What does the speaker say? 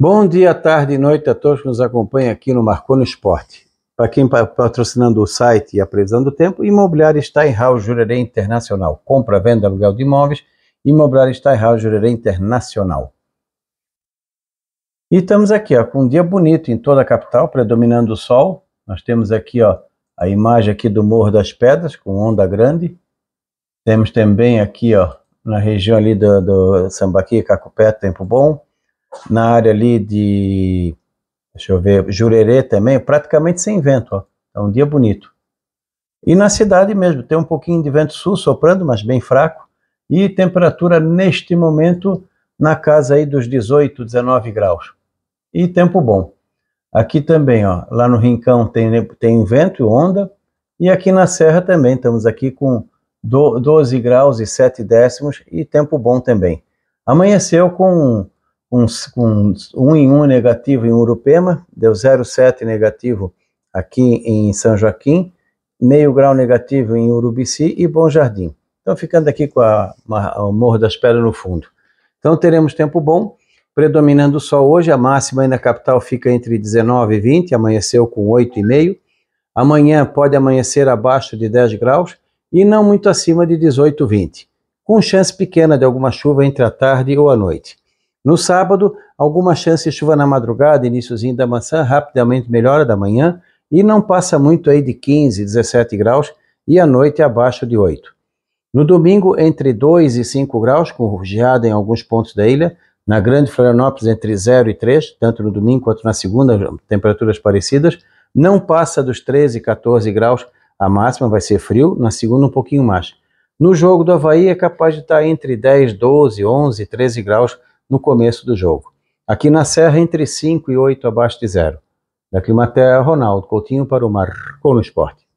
Bom dia, tarde e noite a todos que nos acompanham aqui no Marconi Esporte. Para quem está patrocinando o site e a previsão do tempo, Imobiliário Steinhaus Jurerê Internacional. Compra, venda, aluguel de imóveis, Imobiliário Steinhaus Jurerê Internacional. E estamos aqui ó, com um dia bonito em toda a capital, predominando o sol. Nós temos aqui ó, a imagem aqui do Morro das Pedras, com onda grande. Temos também aqui ó, na região ali do, do Sambaqui, Cacupé, tempo bom na área ali de, deixa eu ver, Jurerê também, praticamente sem vento, ó. É um dia bonito. E na cidade mesmo, tem um pouquinho de vento sul soprando, mas bem fraco, e temperatura neste momento na casa aí dos 18, 19 graus. E tempo bom. Aqui também, ó, lá no Rincão tem, tem vento e onda, e aqui na Serra também, estamos aqui com 12 graus e 7 décimos e tempo bom também. Amanheceu com com, com em 1 negativo em Urupema, deu 0,7 negativo aqui em São Joaquim, meio grau negativo em Urubici e Bom Jardim. Então, ficando aqui com a, o Morro das Pedras no fundo. Então, teremos tempo bom, predominando o sol hoje, a máxima aí na capital fica entre 19 e 20, amanheceu com 8,5. Amanhã pode amanhecer abaixo de 10 graus e não muito acima de 18, 20, com chance pequena de alguma chuva entre a tarde ou a noite. No sábado, alguma chance de chuva na madrugada, iníciozinho da maçã, rapidamente melhora da manhã e não passa muito aí de 15, 17 graus e à noite abaixo de 8. No domingo, entre 2 e 5 graus, com geada em alguns pontos da ilha. Na Grande Florianópolis, entre 0 e 3, tanto no domingo quanto na segunda, temperaturas parecidas. Não passa dos 13, 14 graus, a máxima vai ser frio, na segunda um pouquinho mais. No jogo do Havaí é capaz de estar entre 10, 12, 11, 13 graus no começo do jogo. Aqui na Serra, entre 5 e 8 abaixo de zero. Da Climaterra, Ronaldo Coutinho para o Marcou no Esporte.